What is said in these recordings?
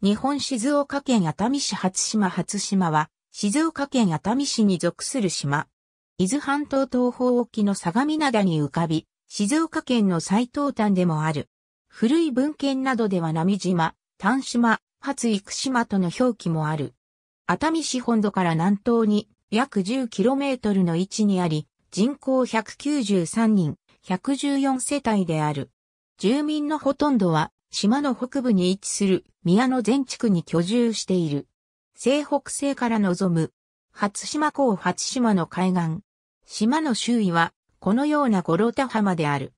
日本静岡県熱海市初島初島は、静岡県熱海市に属する島。伊豆半島東方沖の相模灘に浮かび、静岡県の最東端でもある。古い文献などでは波島、丹島、初生島との表記もある。熱海市本土から南東に約 10km の位置にあり、人口193人、114世帯である。住民のほとんどは島の北部に位置する宮野全地区に居住している。西北西から望む、初島港初島の海岸。島の周囲は、このような五郎田浜である。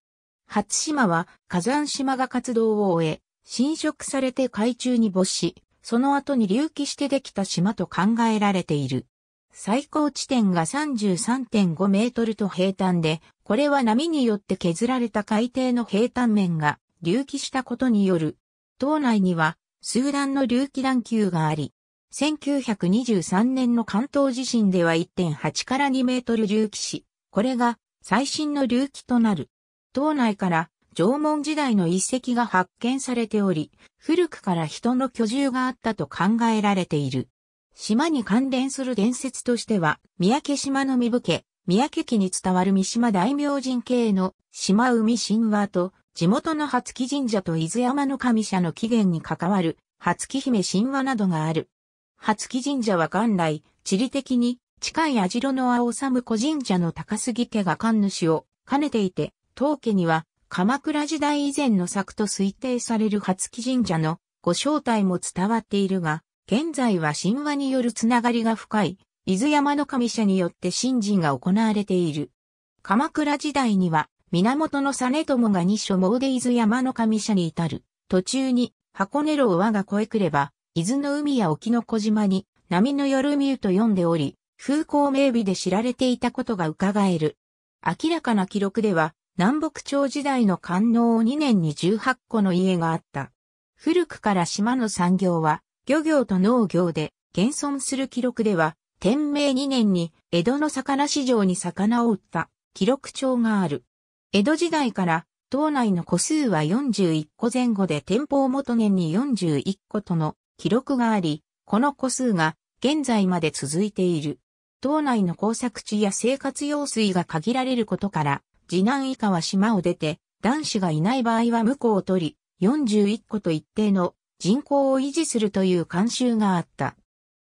初島は火山島が活動を終え、侵食されて海中に没し、その後に隆起してできた島と考えられている。最高地点が33.5メートルと平坦で、これは波によって削られた海底の平坦面が隆起したことによる。島内にはスーダンの隆起段級があり、1923年の関東地震では1.8から2メートル隆起し、これが最新の隆起となる。島内から縄文時代の遺跡が発見されており、古くから人の居住があったと考えられている。島に関連する伝説としては、三宅島の三武家、三宅家に伝わる三島大明神系の島海神話と、地元の初木神社と伊豆山の神社の起源に関わる初木姫神話などがある。初木神社は元来、地理的に近い網代の青む古神社の高杉家が神主を兼ねていて、当家には鎌倉時代以前の作と推定される初木神社のご招待も伝わっているが、現在は神話によるつながりが深い、伊豆山の神社によって神事が行われている。鎌倉時代には源の実友が二所詣伊豆山の上社に至る。途中に、箱根路を我が越えくれば、伊豆の海や沖の小島に、波の夜見ると読んでおり、風光明媚で知られていたことが伺える。明らかな記録では、南北朝時代の官能を2年に18個の家があった。古くから島の産業は、漁業と農業で、現存する記録では、天明2年に江戸の魚市場に魚を売った記録帳がある。江戸時代から、島内の個数は41個前後で天保元年に41個との記録があり、この個数が現在まで続いている。島内の工作地や生活用水が限られることから、次男以下は島を出て、男子がいない場合は向こうを取り、41個と一定の人口を維持するという慣習があった。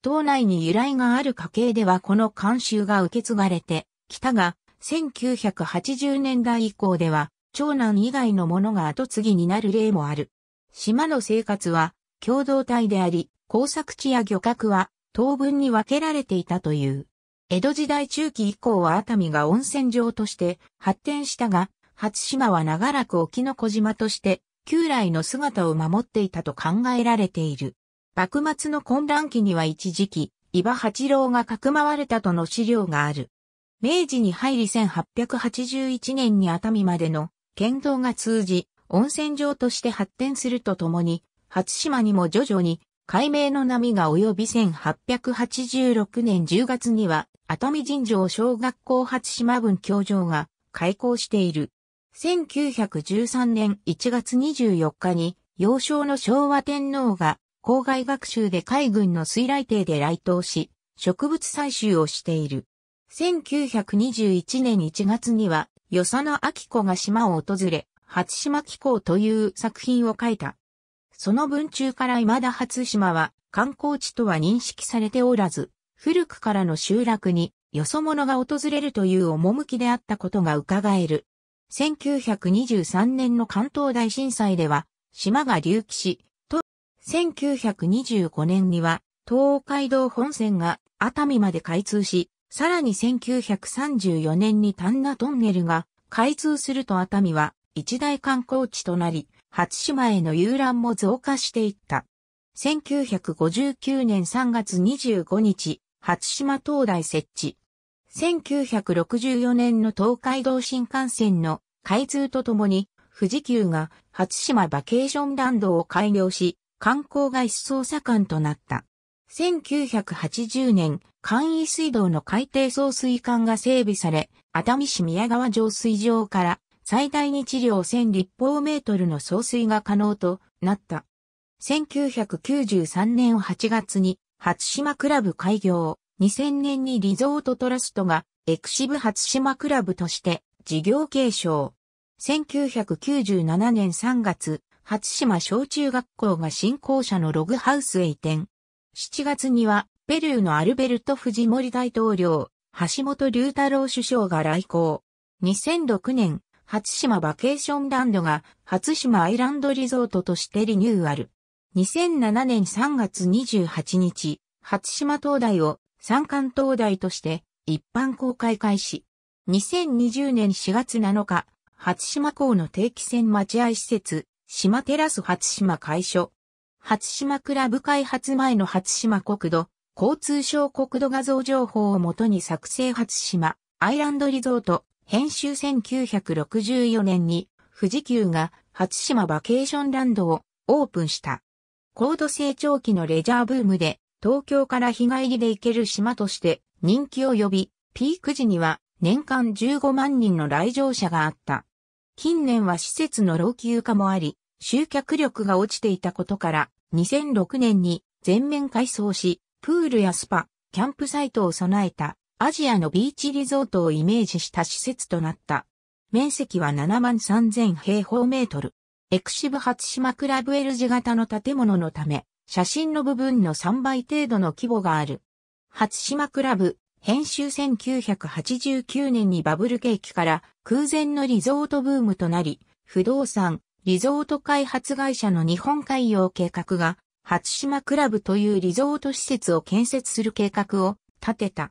島内に由来がある家系ではこの慣習が受け継がれて、きたが、1980年代以降では、長男以外のものが後継ぎになる例もある。島の生活は共同体であり、工作地や漁獲は当分に分けられていたという。江戸時代中期以降は熱海が温泉場として発展したが、初島は長らく沖の小島として旧来の姿を守っていたと考えられている。幕末の混乱期には一時期、伊庭八郎がかくまわれたとの資料がある。明治に入り1881年に熱海までの県道が通じ、温泉場として発展するとともに、初島にも徐々に海明の波が及び1886年10月には、熱海尋常小学校初島分教場が開校している。1913年1月24日に、幼少の昭和天皇が郊外学習で海軍の水雷艇で来島し、植物採集をしている。1921年1月には、与謝野明子が島を訪れ、初島紀行という作品を書いた。その文中から未だ初島は観光地とは認識されておらず、古くからの集落によそ者が訪れるという趣であったことが伺える。1923年の関東大震災では、島が隆起し、と、1925年には、東海道本線が熱海まで開通し、さらに1934年に丹那トンネルが開通すると熱海は一大観光地となり、初島への遊覧も増加していった。1959年3月25日、初島灯台設置。1964年の東海道新幹線の開通とともに、富士急が初島バケーションランドを開業し、観光が一層盛んとなった。1980年、簡易水道の海底送水管が整備され、熱海市宮川浄水場から最大日量1000立方メートルの送水が可能となった。1993年8月に、初島クラブ開業、2000年にリゾートトラストが、エクシブ初島クラブとして事業継承。1997年3月、初島小中学校が新校舎のログハウスへ移転。7月には、ペルーのアルベルト・フジモリ大統領、橋本龍太郎首相が来航。2006年、初島バケーションランドが、初島アイランドリゾートとしてリニューアル。2007年3月28日、初島灯台を山間灯台として一般公開開始。2020年4月7日、初島港の定期船待合施設、島テラス初島会所、初島クラブ開発前の初島国土、交通省国土画像情報をもとに作成初島、アイランドリゾート、編集1964年に、富士急が初島バケーションランドをオープンした。高度成長期のレジャーブームで、東京から日帰りで行ける島として人気を呼び、ピーク時には年間15万人の来場者があった。近年は施設の老朽化もあり、集客力が落ちていたことから、2006年に全面改装し、プールやスパ、キャンプサイトを備えたアジアのビーチリゾートをイメージした施設となった。面積は7万3000平方メートル。エクシブ初島クラブ L 字型の建物のため、写真の部分の3倍程度の規模がある。初島クラブ、編集1989年にバブル景気から空前のリゾートブームとなり、不動産、リゾート開発会社の日本海洋計画が、初島クラブというリゾート施設を建設する計画を立てた。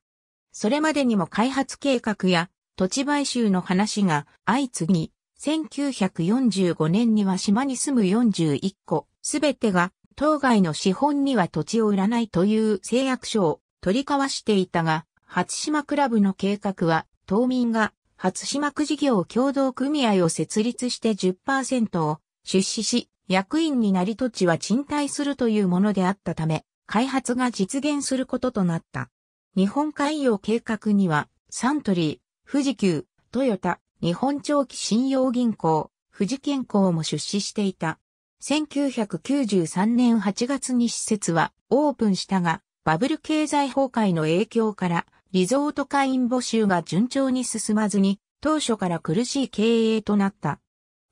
それまでにも開発計画や土地買収の話が相次ぎ、1945年には島に住む41個、すべてが当該の資本には土地を売らないという制約書を取り交わしていたが、初島クラブの計画は島民が初島区事業共同組合を設立して10%を出資し、役員になり土地は賃貸するというものであったため、開発が実現することとなった。日本海洋計画には、サントリー、富士急、トヨタ、日本長期信用銀行、富士健康も出資していた。1993年8月に施設はオープンしたが、バブル経済崩壊の影響からリゾート会員募集が順調に進まずに、当初から苦しい経営となった。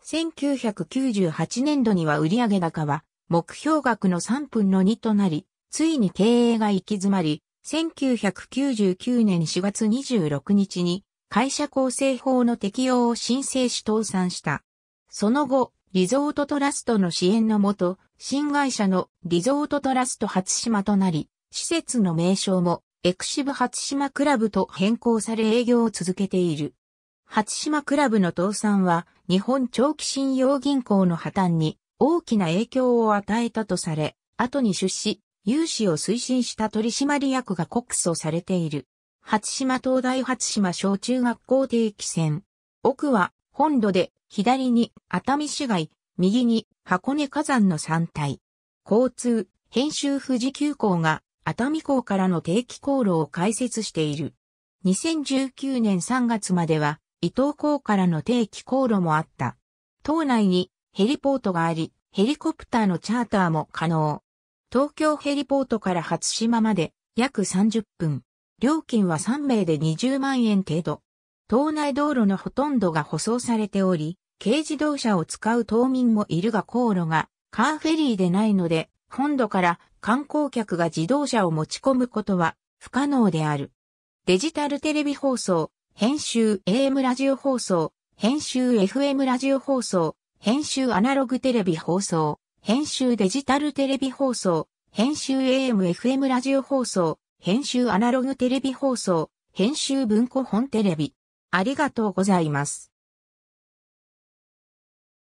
1998年度には売上高は目標額の3分の2となり、ついに経営が行き詰まり、1999年4月26日に会社構成法の適用を申請し倒産した。その後、リゾートトラストの支援のもと、新会社のリゾートトラスト初島となり、施設の名称もエクシブ初島クラブと変更され営業を続けている。初島クラブの倒産は日本長期信用銀行の破綻に大きな影響を与えたとされ、後に出資、融資を推進した取締役が告訴されている。初島東大初島小中学校定期船。奥は本土で左に熱海市街、右に箱根火山の山体。交通、編集富士急行が熱海港からの定期航路を開設している。2019年3月までは、伊東港からの定期航路もあった。島内にヘリポートがあり、ヘリコプターのチャーターも可能。東京ヘリポートから初島まで約30分。料金は3名で20万円程度。島内道路のほとんどが舗装されており、軽自動車を使う島民もいるが航路がカーフェリーでないので、本土から観光客が自動車を持ち込むことは不可能である。デジタルテレビ放送、編集 AM ラジオ放送、編集 FM ラジオ放送、編集アナログテレビ放送、編集デジタルテレビ放送、編集 AM、FM ラジオ放送、編集アナログテレビ放送、編集文庫本テレビ。ありがとうございます。